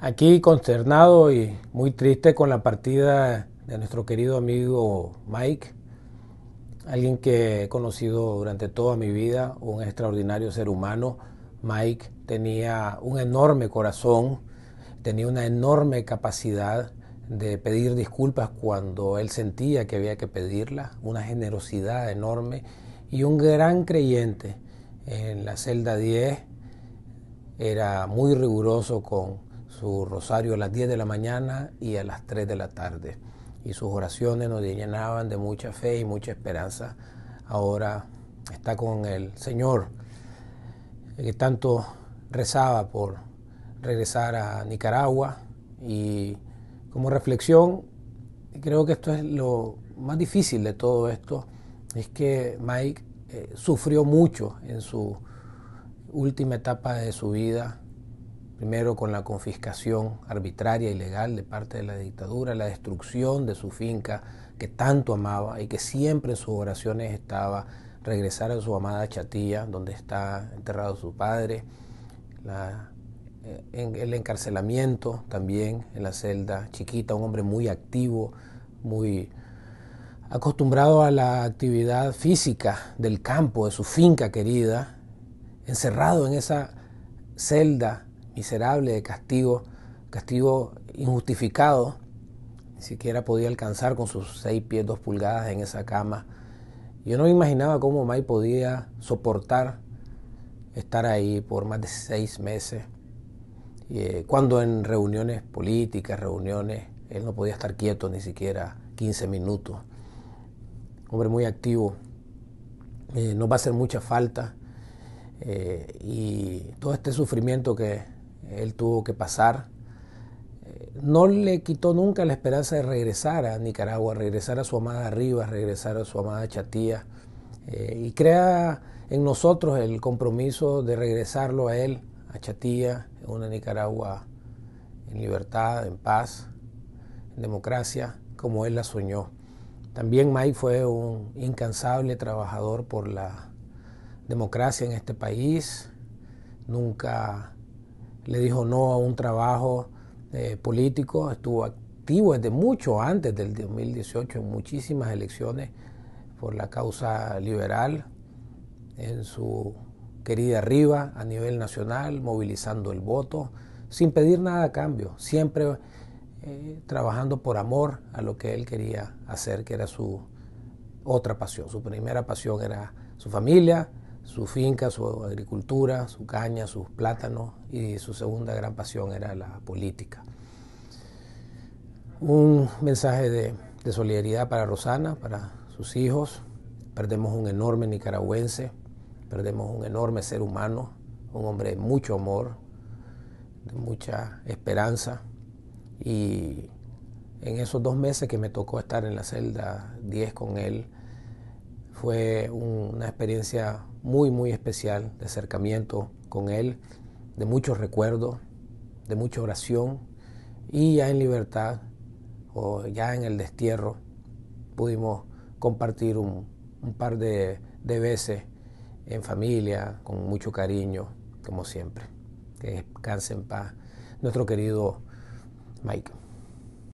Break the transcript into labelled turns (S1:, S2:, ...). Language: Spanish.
S1: Aquí consternado y muy triste con la partida de nuestro querido amigo Mike, alguien que he conocido durante toda mi vida, un extraordinario ser humano. Mike tenía un enorme corazón, tenía una enorme capacidad de pedir disculpas cuando él sentía que había que pedirla, una generosidad enorme y un gran creyente en la celda 10. Era muy riguroso con su rosario a las 10 de la mañana y a las 3 de la tarde. Y sus oraciones nos llenaban de mucha fe y mucha esperanza. Ahora está con el Señor, que tanto rezaba por regresar a Nicaragua. Y como reflexión, creo que esto es lo más difícil de todo esto, es que Mike eh, sufrió mucho en su última etapa de su vida primero con la confiscación arbitraria y legal de parte de la dictadura, la destrucción de su finca que tanto amaba y que siempre en sus oraciones estaba regresar a su amada Chatilla, donde está enterrado su padre, eh, en, el encarcelamiento también en la celda chiquita, un hombre muy activo, muy acostumbrado a la actividad física del campo, de su finca querida, encerrado en esa celda miserable de castigo, castigo injustificado. Ni siquiera podía alcanzar con sus seis pies, dos pulgadas en esa cama. Yo no me imaginaba cómo Mai podía soportar estar ahí por más de seis meses. Eh, cuando en reuniones políticas, reuniones, él no podía estar quieto ni siquiera 15 minutos. Hombre muy activo, eh, no nos va a hacer mucha falta. Eh, y todo este sufrimiento que él tuvo que pasar, eh, no le quitó nunca la esperanza de regresar a Nicaragua, regresar a su amada Rivas, regresar a su amada Chatía, eh, y crea en nosotros el compromiso de regresarlo a él, a Chatía, en una Nicaragua en libertad, en paz, en democracia, como él la soñó. También Mike fue un incansable trabajador por la democracia en este país, nunca le dijo no a un trabajo eh, político, estuvo activo desde mucho antes del 2018 en muchísimas elecciones por la causa liberal en su querida Riva a nivel nacional, movilizando el voto, sin pedir nada a cambio, siempre eh, trabajando por amor a lo que él quería hacer, que era su otra pasión. Su primera pasión era su familia, su finca, su agricultura, su caña, sus plátanos y su segunda gran pasión era la política. Un mensaje de, solidaridad para Rosana, para sus hijos. Perdemos un enorme nicaragüense, perdemos un enorme ser humano, un hombre de mucho amor, de mucha esperanza. Y en esos dos meses que me tocó estar en la celda 10 con él, fue una experiencia muy, muy especial de acercamiento con Él, de muchos recuerdos, de mucha oración y ya en libertad o ya en el destierro pudimos compartir un, par de, de veces en familia, con mucho cariño, como siempre. Que descanse en paz nuestro querido Mike.